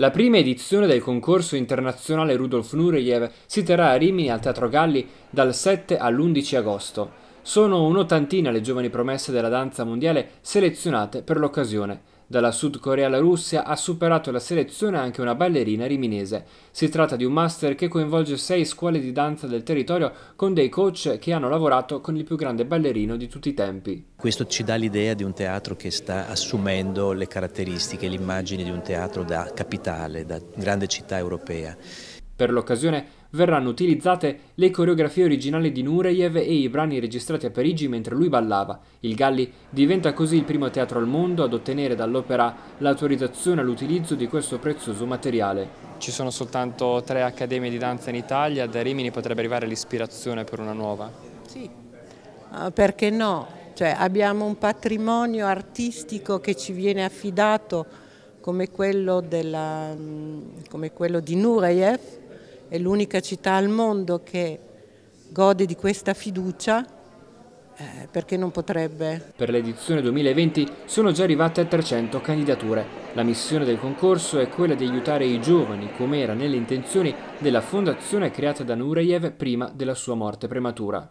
La prima edizione del concorso internazionale Rudolf Nureyev si terrà a Rimini al Teatro Galli dal 7 all'11 agosto. Sono un'ottantina le giovani promesse della danza mondiale selezionate per l'occasione. Dalla Sud Corea alla Russia ha superato la selezione anche una ballerina riminese. Si tratta di un master che coinvolge sei scuole di danza del territorio con dei coach che hanno lavorato con il più grande ballerino di tutti i tempi. Questo ci dà l'idea di un teatro che sta assumendo le caratteristiche, l'immagine di un teatro da capitale, da grande città europea per l'occasione verranno utilizzate le coreografie originali di Nureyev e i brani registrati a Parigi mentre lui ballava. Il Galli diventa così il primo teatro al mondo ad ottenere dall'opera l'autorizzazione all'utilizzo di questo prezioso materiale. Ci sono soltanto tre accademie di danza in Italia, da Rimini potrebbe arrivare l'ispirazione per una nuova? Sì, ah, perché no? Cioè, abbiamo un patrimonio artistico che ci viene affidato come quello, della, mm, come quello di Nureyev, è l'unica città al mondo che gode di questa fiducia eh, perché non potrebbe. Per l'edizione 2020 sono già arrivate 300 candidature. La missione del concorso è quella di aiutare i giovani, come era nelle intenzioni della fondazione creata da Nureyev prima della sua morte prematura.